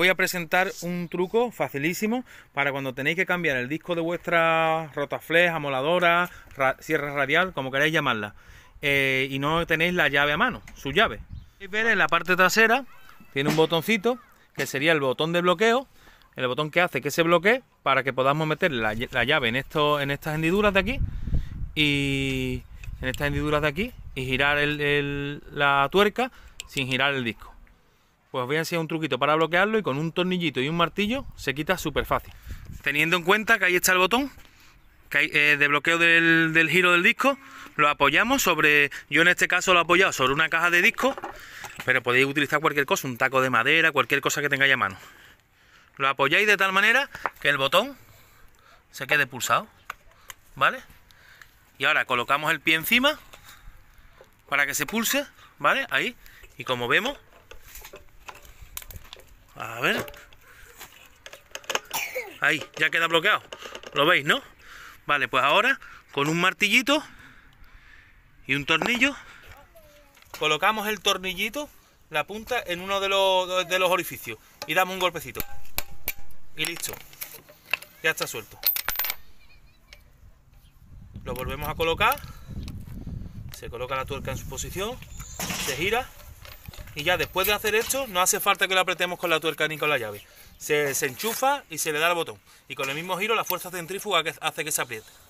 voy a presentar un truco facilísimo para cuando tenéis que cambiar el disco de vuestra rotaflex, amoladora, sierra radial, como queráis llamarla, eh, y no tenéis la llave a mano, su llave. en la parte trasera tiene un botoncito que sería el botón de bloqueo, el botón que hace que se bloquee para que podamos meter la, llave en, esto, en estas hendiduras de aquí y en estas hendiduras de aquí y girar la tuerca sin girar el disco. Pues voy a enseñar un truquito para bloquearlo y con un tornillito y un martillo se quita súper fácil. Teniendo en cuenta que ahí está el botón que eh, de bloqueo del, del, giro del disco, lo apoyamos sobre, yo en este caso lo he apoyado sobre una caja de disco, pero podéis utilizar cualquier cosa, un taco de madera, cualquier cosa que tengáis a mano. Lo apoyáis de tal manera que el botón se quede pulsado, ¿vale? Y ahora colocamos el pie encima para que se pulse, ¿vale? Ahí, y como vemos, a ver. Ahí, ya queda bloqueado. ¿Lo veis, no? Vale, pues ahora con un martillito y un tornillo colocamos el tornillito, la punta en uno de los, de los orificios y damos un golpecito. Y listo. Ya está suelto. Lo volvemos a colocar. Se coloca la tuerca en su posición. Se gira y ya después de hacer esto no hace falta que lo apretemos con la tuerca ni con la llave. Se, enchufa y se le da el botón y con el mismo giro la fuerza centrífuga que hace que se apriete.